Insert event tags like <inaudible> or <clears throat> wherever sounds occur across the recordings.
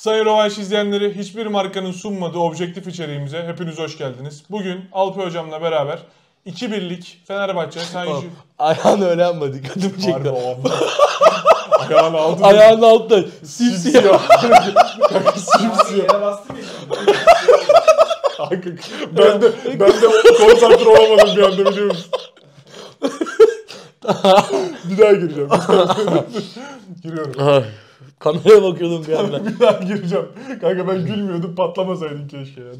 Sayın Rovanş izleyenleri hiçbir markanın sunmadığı objektif içeriğimize hepiniz hoş geldiniz. Bugün Alpay hocamla beraber 2 birlik Fenerbahçe Oğlum, Sayın Ayağını öyle yapma dikkatimi çekti. <laughs> Ayağını aldın. Ayağının altta simsiyah. Simsiyah. ya. ben de ben de konsantre olamadım bir anda biliyor musun? <laughs> bir daha gireceğim. <laughs> Giriyorum. Kameraya bakıyordum bir <laughs> anda. bir daha gireceğim. Kanka ben gülmüyordum patlamasaydın keşke ya.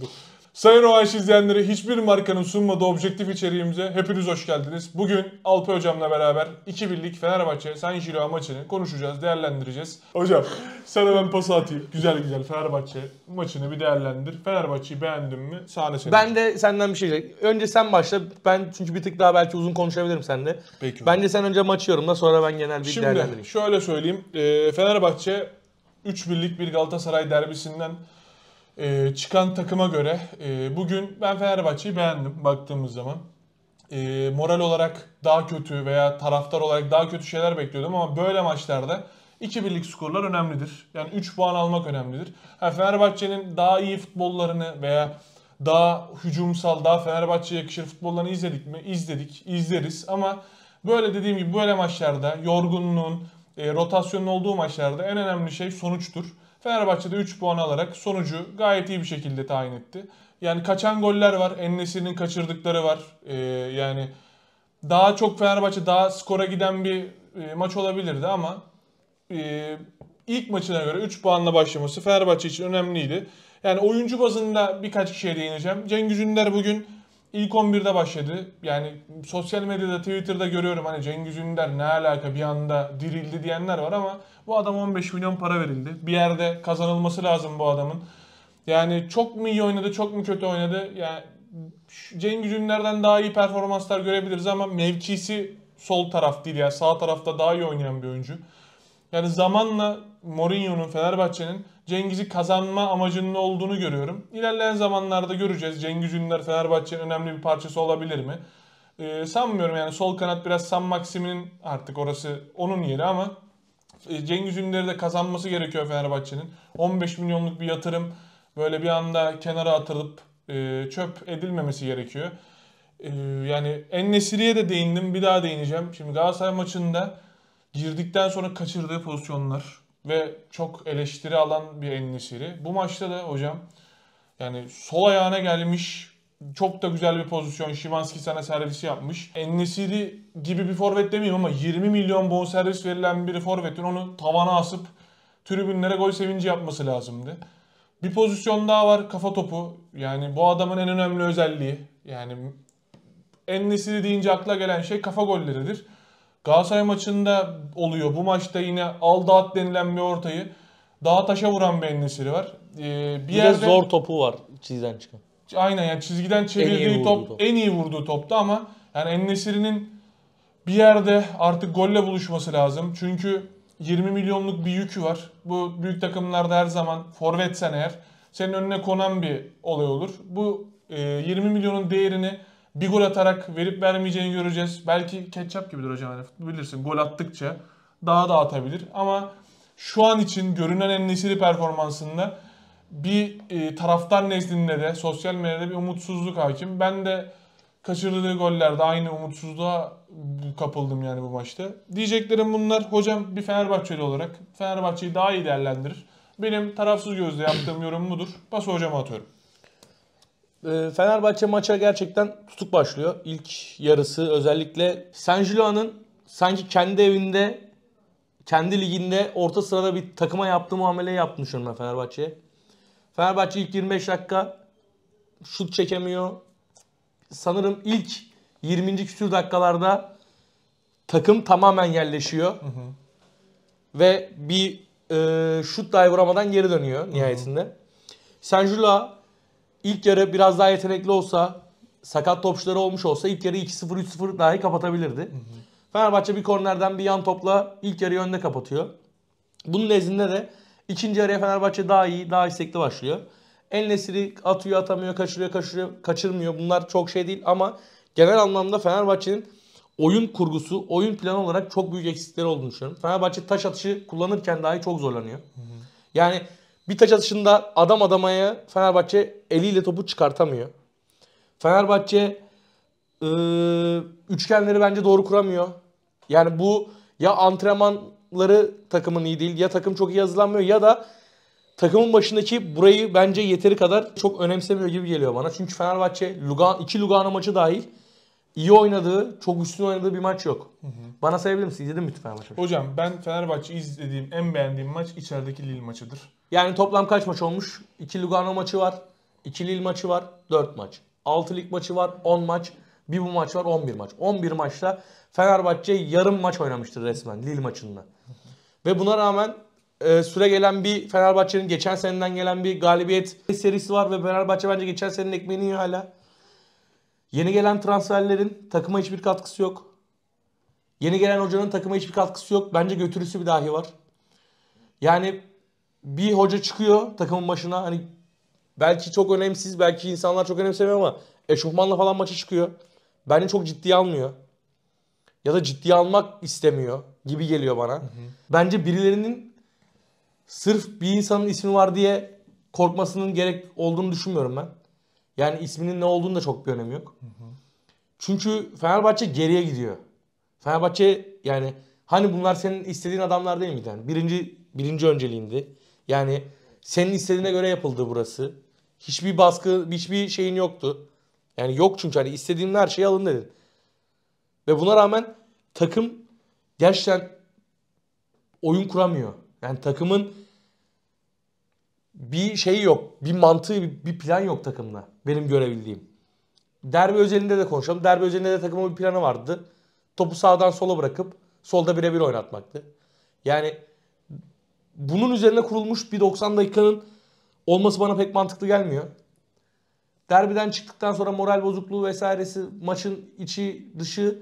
Sayın Oğaş izleyenleri hiçbir markanın sunmadığı objektif içeriğimize hepiniz hoş geldiniz. Bugün Alpay Hocam'la beraber 2 birlik Fenerbahçe San Jiro maçını konuşacağız, değerlendireceğiz. Hocam sana ben pası atayım. Güzel güzel Fenerbahçe maçını bir değerlendir. Fenerbahçe'yi beğendin mi? Sahne senin. Ben de senden bir şey diyeceğim. Önce sen başla. Ben çünkü bir tık daha belki uzun konuşabilirim sende? Peki. Bence sen önce maçı yorumla sonra ben genel bir Şimdi, değerlendireyim. Şimdi şöyle söyleyeyim. Ee, Fenerbahçe 3 birlik bir Galatasaray derbisinden e, çıkan takıma göre e, bugün ben Fenerbahçe'yi beğendim baktığımız zaman. E, moral olarak daha kötü veya taraftar olarak daha kötü şeyler bekliyordum ama böyle maçlarda 2 birlik skorlar önemlidir. Yani 3 puan almak önemlidir. Yani Fenerbahçe'nin daha iyi futbollarını veya daha hücumsal, daha Fenerbahçe'ye yakışır futbollarını izledik mi? İzledik, izleriz ama böyle dediğim gibi böyle maçlarda yorgunluğun, e, rotasyonun olduğu maçlarda en önemli şey sonuçtur. Fenerbahçe de 3 puan alarak sonucu gayet iyi bir şekilde tayin etti. Yani kaçan goller var. Ennesinin kaçırdıkları var. Ee, yani daha çok Fenerbahçe daha skora giden bir e, maç olabilirdi ama e, ilk maçına göre 3 puanla başlaması Fenerbahçe için önemliydi. Yani oyuncu bazında birkaç kişiye değineceğim. Cengiz Ünder bugün İlk 11'de başladı. Yani sosyal medyada Twitter'da görüyorum hani Cengiz Ünder ne alaka bir anda dirildi diyenler var ama bu adam 15 milyon para verildi. Bir yerde kazanılması lazım bu adamın. Yani çok mu iyi oynadı çok mu kötü oynadı yani Cengiz Ünder'den daha iyi performanslar görebiliriz ama mevkisi sol taraf değil ya yani sağ tarafta daha iyi oynayan bir oyuncu. Yani zamanla Mourinho'nun Fenerbahçe'nin Cengiz'i kazanma amacının olduğunu görüyorum. İlerleyen zamanlarda göreceğiz. Cengiz Ünder Fenerbahçe'nin önemli bir parçası olabilir mi? Ee, sanmıyorum yani sol kanat biraz San Maksim'in artık orası onun yeri ama e, Cengiz Ünder'i de kazanması gerekiyor Fenerbahçe'nin. 15 milyonluk bir yatırım böyle bir anda kenara atılıp e, çöp edilmemesi gerekiyor. E, yani Ennesiri'ye de değindim bir daha değineceğim. Şimdi Galatasaray maçında girdikten sonra kaçırdığı pozisyonlar ve çok eleştiri alan bir Ennisiri. Bu maçta da hocam yani sol ayağına gelmiş çok da güzel bir pozisyon. Şimanski sana servisi yapmış. Ennisiri gibi bir forvet demeyeyim ama 20 milyon bon servis verilen bir forvetin onu tavana asıp tribünlere gol sevinci yapması lazımdı. Bir pozisyon daha var kafa topu. Yani bu adamın en önemli özelliği. Yani Ennisiri deyince akla gelen şey kafa golleridir. Galatasaray maçında oluyor. Bu maçta yine aldat denilen bir ortayı daha taşa vuran bir endişeli var. Ee, bir, bir yerde, de zor topu var çizgiden çıkan. Aynen yani çizgiden çevirdiği top, top en iyi vurduğu toptu ama yani Ennesiri'nin bir yerde artık golle buluşması lazım. Çünkü 20 milyonluk bir yükü var. Bu büyük takımlarda her zaman forvetsen eğer senin önüne konan bir olay olur. Bu e, 20 milyonun değerini bir gol atarak verip vermeyeceğini göreceğiz. Belki ketçap gibidir hocam. Hani bilirsin gol attıkça daha da atabilir. Ama şu an için görünen en nesili performansında bir e, taraftar nezdinde de sosyal medyada bir umutsuzluk hakim. Ben de kaçırdığı gollerde aynı umutsuzluğa kapıldım yani bu maçta. Diyeceklerim bunlar. Hocam bir Fenerbahçeli olarak Fenerbahçe'yi daha iyi değerlendirir. Benim tarafsız gözle yaptığım yorum budur. Pası hocama atıyorum. Ee, Fenerbahçe maça gerçekten tutuk başlıyor. İlk yarısı özellikle Sanjilo'nun sanki kendi evinde, kendi liginde orta sırada bir takıma yaptığı muameleyi yapmış şu Fenerbahçe'ye. Fenerbahçe ilk 25 dakika şut çekemiyor. Sanırım ilk 20. küsur dakikalarda takım tamamen yerleşiyor. Hı hı. Ve bir e, şut dahi vuramadan geri dönüyor nihayetinde. Senjula İlk yarı biraz daha yetenekli olsa, sakat topçuları olmuş olsa ilk yarı 2-0 3-0 dahi kapatabilirdi. Hı hı. Fenerbahçe bir kornerden bir yan topla ilk yarı önde kapatıyor. Bunun nezdinde de ikinci yarıya Fenerbahçe daha iyi, daha istekli başlıyor. El Nesiri atıyor, atamıyor, kaçırıyor, kaçırıyor, kaçırmıyor. Bunlar çok şey değil ama genel anlamda Fenerbahçe'nin oyun kurgusu, oyun planı olarak çok büyük eksikleri olduğunu düşünüyorum. Fenerbahçe taş atışı kullanırken dahi çok zorlanıyor. Hı hı. Yani bir taç atışında adam adamaya Fenerbahçe eliyle topu çıkartamıyor. Fenerbahçe e, üçgenleri bence doğru kuramıyor. Yani bu ya antrenmanları takımın iyi değil ya takım çok iyi hazırlanmıyor ya da takımın başındaki burayı bence yeteri kadar çok önemsemiyor gibi geliyor bana. Çünkü Fenerbahçe Lugan, iki Lugano maçı dahil iyi oynadığı, çok üstün oynadığı bir maç yok. Hı hı. Bana sayabilir misin? İzledin mi Fenerbahçe? Hocam ben Fenerbahçe izlediğim en beğendiğim maç içerideki Lille maçıdır. Yani toplam kaç maç olmuş? 2 Lugano maçı var, 2 Lille maçı var, 4 maç. 6 lig maçı var, 10 maç. Bir bu maç var 11 maç. 11 maçta Fenerbahçe yarım maç oynamıştır resmen Lille maçında. Ve buna rağmen e, süre gelen bir Fenerbahçe'nin geçen seneden gelen bir galibiyet serisi var ve Fenerbahçe bence geçen senenin ekmeğini yiyor hala. Yeni gelen transferlerin takıma hiçbir katkısı yok. Yeni gelen hocanın takıma hiçbir katkısı yok. Bence götürüsü bir dahi var. Yani bir hoca çıkıyor takımın başına hani belki çok önemsiz, belki insanlar çok önemsemiyor ama eşofmanla falan maça çıkıyor. Beni çok ciddiye almıyor. Ya da ciddiye almak istemiyor gibi geliyor bana. Hı hı. Bence birilerinin sırf bir insanın ismi var diye korkmasının gerek olduğunu düşünmüyorum ben. Yani isminin ne olduğunu da çok bir önemi yok. Hı hı. Çünkü Fenerbahçe geriye gidiyor. Fenerbahçe yani hani bunlar senin istediğin adamlar değil miydi? Yani birinci birinci önceliğindi. Yani senin istediğine göre yapıldı burası. Hiçbir baskı, hiçbir şeyin yoktu. Yani yok çünkü hani istediğin her şeyi alın dedin. Ve buna rağmen takım gerçekten oyun kuramıyor. Yani takımın bir şey yok. Bir mantığı, bir plan yok takımda. Benim görebildiğim. Derbi özelinde de konuşalım. Derbi özelinde de takımın bir planı vardı. Topu sağdan sola bırakıp solda birebir oynatmaktı. Yani bunun üzerine kurulmuş bir 90 dakikanın olması bana pek mantıklı gelmiyor. Derbiden çıktıktan sonra moral bozukluğu vesairesi, maçın içi, dışı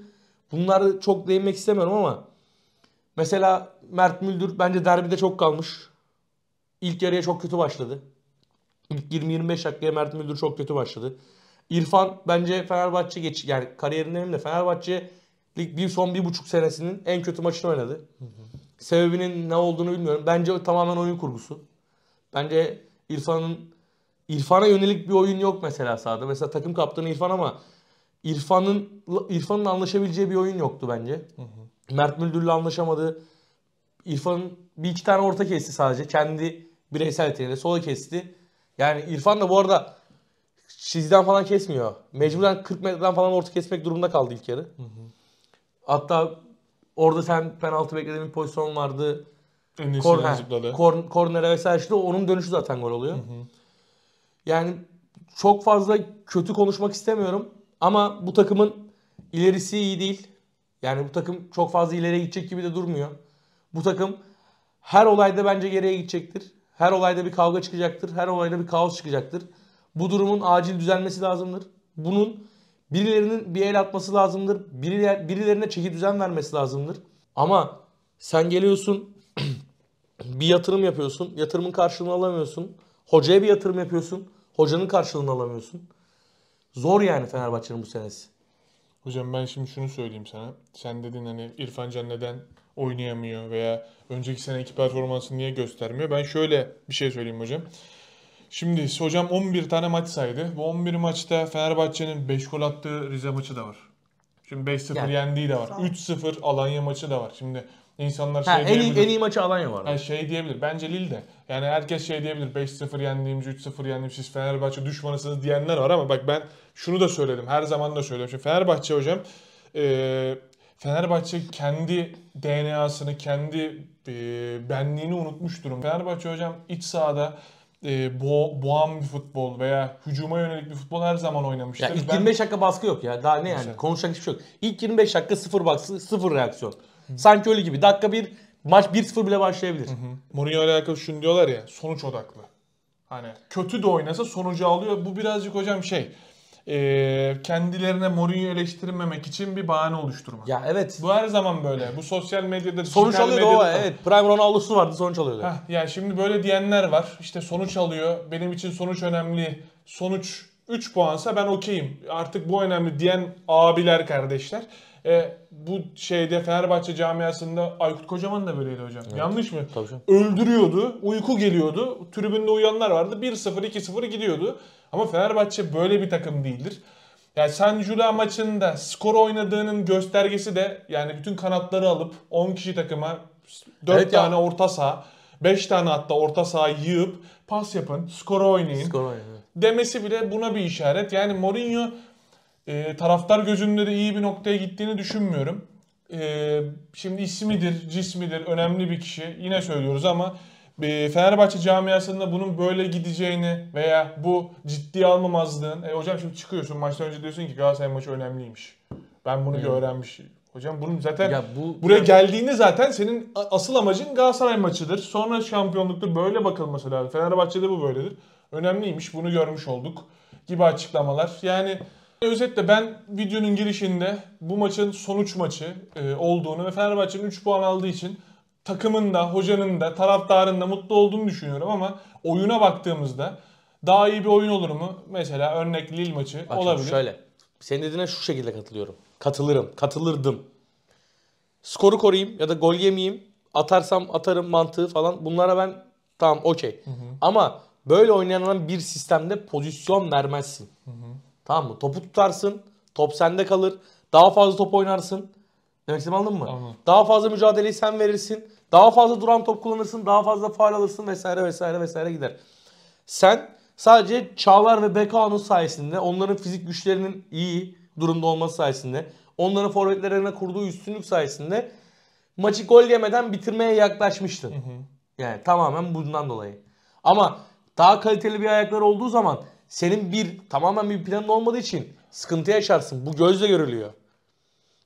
bunları çok değinmek istemiyorum ama mesela Mert Müldür bence derbide çok kalmış. İlk yarıya çok kötü başladı. İlk 20-25 dakikaya Mert Müldür çok kötü başladı. İrfan bence Fenerbahçe geç yani kariyerinin de Fenerbahçe lig bir son bir buçuk senesinin en kötü maçını oynadı. Sebebinin ne olduğunu bilmiyorum. Bence tamamen oyun kurgusu. Bence İrfan'ın İrfan'a yönelik bir oyun yok mesela sahada. Mesela takım kaptanı İrfan ama İrfan'ın İrfan'ın anlaşabileceği bir oyun yoktu bence. Hı hı. Mert Müldür'le anlaşamadı. İrfan'ın bir iki tane orta kesti sadece. Kendi Bireysel yeteneğiyle sola kesti. Yani İrfan da bu arada çizgiden falan kesmiyor. Mecburen 40 metreden falan orta kesmek durumunda kaldı ilk yarı. Hı hı. Hatta orada sen penaltı beklediğin bir pozisyon vardı. Korner, korn, kornere vesaire işte onun dönüşü zaten gol oluyor. Hı hı. Yani çok fazla kötü konuşmak istemiyorum ama bu takımın ilerisi iyi değil. Yani bu takım çok fazla ileriye gidecek gibi de durmuyor. Bu takım her olayda bence geriye gidecektir. Her olayda bir kavga çıkacaktır. Her olayda bir kaos çıkacaktır. Bu durumun acil düzelmesi lazımdır. Bunun birilerinin bir el atması lazımdır. birilerine çeki düzen vermesi lazımdır. Ama sen geliyorsun <clears throat> bir yatırım yapıyorsun. Yatırımın karşılığını alamıyorsun. Hocaya bir yatırım yapıyorsun. Hocanın karşılığını alamıyorsun. Zor yani Fenerbahçe'nin bu senesi. Hocam ben şimdi şunu söyleyeyim sana. Sen dedin hani İrfan Can neden oynayamıyor veya önceki seneki performansını niye göstermiyor? Ben şöyle bir şey söyleyeyim hocam. Şimdi hocam 11 tane maç saydı. Bu 11 maçta Fenerbahçe'nin 5 gol attığı Rize maçı da var. Şimdi 5-0 yani, yendiği de var. 3-0 Alanya maçı da var. Şimdi insanlar şey ha, diyebilir. En iyi, en iyi maçı Alanya var. Ha, şey diyebilir. Bence Lille Yani herkes şey diyebilir. 5-0 yendiğimiz, 3-0 yendiğimiz siz Fenerbahçe düşmanısınız diyenler var ama bak ben şunu da söyledim. Her zaman da söylüyorum. Şimdi Fenerbahçe hocam ee, Fenerbahçe kendi DNA'sını, kendi e, benliğini unutmuş durum. Fenerbahçe hocam iç sahada e, bo boğan bir futbol veya hücuma yönelik bir futbol her zaman oynamıştır. Ya ilk ben... 25 dakika baskı yok ya. Daha ne yani? Konuşacak hiçbir şey yok. İlk 25 dakika sıfır baskı, sıfır reaksiyon. Hı. Sanki öyle gibi. Dakika bir maç 1-0 bile başlayabilir. Hı hı. Mourinho ile alakalı şunu diyorlar ya. Sonuç odaklı. Hani kötü de oynasa sonucu alıyor. Bu birazcık hocam şey e, kendilerine Mourinho eleştirmemek için bir bahane oluşturmak. Ya evet. Bu her zaman böyle. Bu sosyal medyada, Sonuç dijital alıyordu medyada. o da- evet. Prime Ronaldo'su vardı sonuç alıyordu. Hah, ya şimdi böyle diyenler var. İşte sonuç alıyor. Benim için sonuç önemli. Sonuç 3 puansa ben okeyim. Artık bu önemli diyen abiler, kardeşler. E, bu şeyde Fenerbahçe camiasında Aykut Kocaman da böyleydi hocam. Evet. Yanlış mı? Tabii Öldürüyordu. Uyku geliyordu. Tribünde uyanlar vardı. 1-0 2-0 gidiyordu. Ama Fenerbahçe böyle bir takım değildir. Yani San Jula maçında skor oynadığının göstergesi de yani bütün kanatları alıp 10 kişi takıma 4 evet tane ya. orta saha 5 tane hatta orta saha yığıp pas yapın, skora oynayın. Skor oynayın. Demesi bile buna bir işaret. Yani Mourinho e, taraftar gözünde de iyi bir noktaya gittiğini düşünmüyorum. E, şimdi ismidir, cismidir önemli bir kişi. Yine söylüyoruz ama e, Fenerbahçe camiasında bunun böyle gideceğini veya bu ciddiye almamazlığın... E, hocam şimdi çıkıyorsun maçtan önce diyorsun ki Galatasaray maçı önemliymiş. Ben bunu hmm. öğrenmiş. Hocam bunun zaten ya bu, buraya yani... geldiğinde zaten senin asıl amacın Galatasaray maçıdır. Sonra şampiyonluktur. Böyle bakılması lazım. Fenerbahçe'de bu böyledir. Önemliymiş. Bunu görmüş olduk gibi açıklamalar. Yani Özetle ben videonun girişinde bu maçın sonuç maçı e, olduğunu ve Fenerbahçe'nin 3 puan aldığı için takımın da, hocanın da, taraftarın da mutlu olduğunu düşünüyorum ama oyuna baktığımızda daha iyi bir oyun olur mu? Mesela örnek Lille maçı Bak olabilir. Şöyle. Senin dediğine şu şekilde katılıyorum. Katılırım, katılırdım. Skoru koruyayım ya da gol yemeyeyim. Atarsam atarım mantığı falan. Bunlara ben tamam okey. Ama böyle oynanan bir sistemde pozisyon vermezsin. Hı hı. Tamam mı? Topu tutarsın. Top sende kalır. Daha fazla top oynarsın. Demek istediğimi anladın mı? Anladım. Daha fazla mücadeleyi sen verirsin. Daha fazla duran top kullanırsın. Daha fazla faal alırsın vesaire vesaire vesaire gider. Sen sadece Çağlar ve Bekao'nun sayesinde onların fizik güçlerinin iyi durumda olması sayesinde onların forvetlerine kurduğu üstünlük sayesinde maçı gol yemeden bitirmeye yaklaşmıştın. Hı hı. Yani tamamen bundan dolayı. Ama daha kaliteli bir ayaklar olduğu zaman senin bir tamamen bir planın olmadığı için sıkıntı yaşarsın. Bu gözle görülüyor.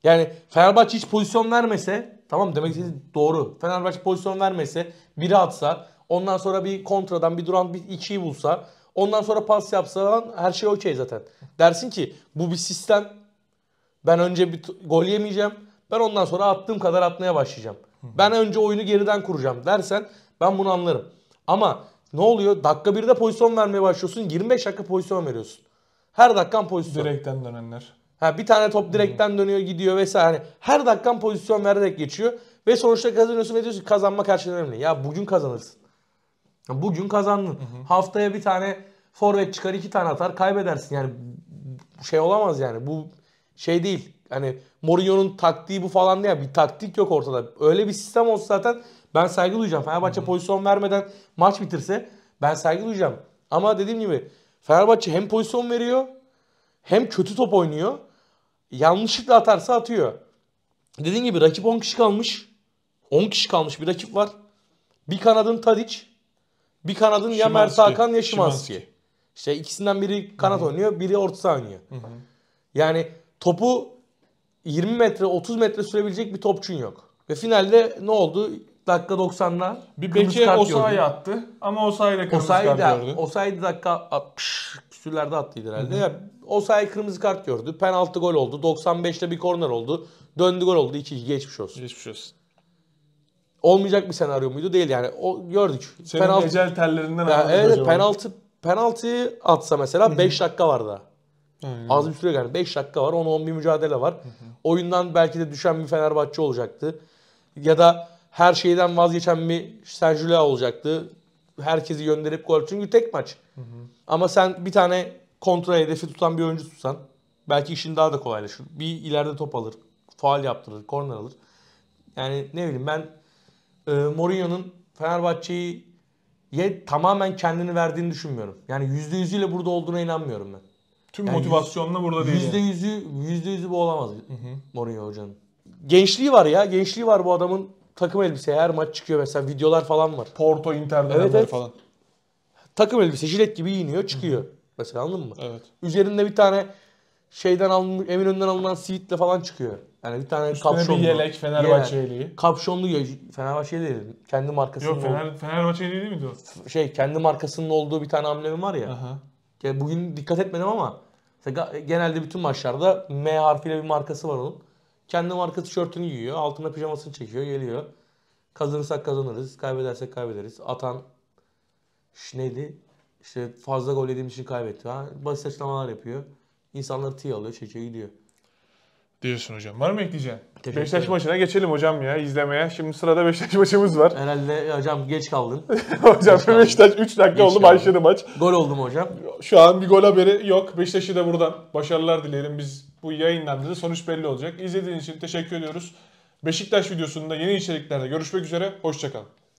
Yani Fenerbahçe hiç pozisyon vermese tamam demek ki doğru. Fenerbahçe pozisyon vermese biri atsa ondan sonra bir kontradan bir duran bir ikiyi bulsa ondan sonra pas yapsa falan her şey okey zaten. Dersin ki bu bir sistem ben önce bir gol yemeyeceğim ben ondan sonra attığım kadar atmaya başlayacağım. Ben önce oyunu geriden kuracağım dersen ben bunu anlarım. Ama ne oluyor? Dakika birde pozisyon vermeye başlıyorsun. 25 dakika pozisyon veriyorsun. Her dakikan pozisyon. Direkten dönenler. Ha, bir tane top direkten hmm. dönüyor gidiyor vesaire. Yani her dakikan pozisyon vererek geçiyor. Ve sonuçta kazanıyorsun ve diyorsun kazanma kazanmak önemli. Ya bugün kazanırsın. Bugün kazandın. Hı hı. Haftaya bir tane forvet çıkar iki tane atar kaybedersin. Yani şey olamaz yani. Bu şey değil. Hani Mourinho'nun taktiği bu falan değil. Bir taktik yok ortada. Öyle bir sistem olsa zaten ben saygı duyacağım. Fenerbahçe hmm. pozisyon vermeden maç bitirse ben saygı duyacağım. Ama dediğim gibi Fenerbahçe hem pozisyon veriyor hem kötü top oynuyor. Yanlışlıkla atarsa atıyor. Dediğim gibi rakip 10 kişi kalmış. 10 kişi kalmış bir rakip var. Bir kanadın Tadic, bir kanadın ya Mert Hakan ya Şimanski. İşte ikisinden biri kanat hı oynuyor, biri orta saha oynuyor. hı Yani topu 20 metre, 30 metre sürebilecek bir topçun yok. Ve finalde ne oldu? dakika 90'lar. Bir Beke Osayi attı ama Osayi de kırmızı kart de, gördü. Osayi de dakika 60 küsürlerde attıydı herhalde. Hı hı. Yani kırmızı kart gördü. Penaltı gol oldu. 95'te bir korner oldu. Döndü gol oldu. 2-2 geçmiş olsun. Geçmiş olsun. Olmayacak bir senaryo muydu? Değil yani. O gördük. Senin penaltı... ecel tellerinden yani, Evet acaba. penaltı penaltıyı atsa mesela 5 dakika var daha. Az bir süre yani 5 dakika var. 10-10 bir mücadele var. Hı hı. Oyundan belki de düşen bir Fenerbahçe olacaktı. Ya da her şeyden vazgeçen bir Sergio olacaktı. Herkesi gönderip gol. Çünkü tek maç. Hı hı. Ama sen bir tane kontrol hedefi tutan bir oyuncu tutsan belki işin daha da kolaylaşır. Bir ileride top alır. Faal yaptırır. Korner alır. Yani ne bileyim ben e, Mourinho'nun Fenerbahçe'yi ye, tamamen kendini verdiğini düşünmüyorum. Yani %100'üyle burada olduğuna inanmıyorum ben. Tüm yani motivasyonla burada değil. %100'ü %100'ü bu olamaz hı hı. Mourinho hocanın. Gençliği var ya. Gençliği var bu adamın takım elbise her maç çıkıyor mesela videolar falan var. Porto, Inter'den evet, evet. falan. Takım elbise jilet gibi giyiniyor çıkıyor. Hı. Mesela anladın mı? Evet. Üzerinde bir tane şeyden alınmış, emin önden alınan siitle falan çıkıyor. Yani bir tane Üstüne kapşonlu. bir yelek Fenerbahçeliği. Yelek, kapşonlu Fenerbahçeli değil. Kendi markasının Yok Fener, Fenerbahçeli değil miydi o? Şey kendi markasının olduğu bir tane amblemi var ya. Aha. Ya bugün dikkat etmedim ama genelde bütün maçlarda M harfiyle bir markası var onun. Kendi marka tişörtünü giyiyor. Altına pijamasını çekiyor. Geliyor. Kazanırsak kazanırız. Kaybedersek kaybederiz. Atan işte neydi? İşte fazla gol yediğim için kaybetti. Ha, basit açıklamalar yapıyor. İnsanları tüy alıyor, çekiyor gidiyor. Diyorsun hocam. Var mı ekleyeceğin? Teşekkür Beşiktaş maçına geçelim hocam ya izlemeye. Şimdi sırada Beşiktaş maçımız var. Herhalde e, hocam geç kaldın. <laughs> hocam geç Beşiktaş 3 dakika geç oldu başladı maç. Gol oldum hocam? Şu an bir gol haberi yok. Beşiktaş'ı da buradan başarılar dileyelim. Biz bu yayınlandı sonuç belli olacak. İzlediğiniz için teşekkür ediyoruz. Beşiktaş videosunda yeni içeriklerde görüşmek üzere. Hoşçakalın.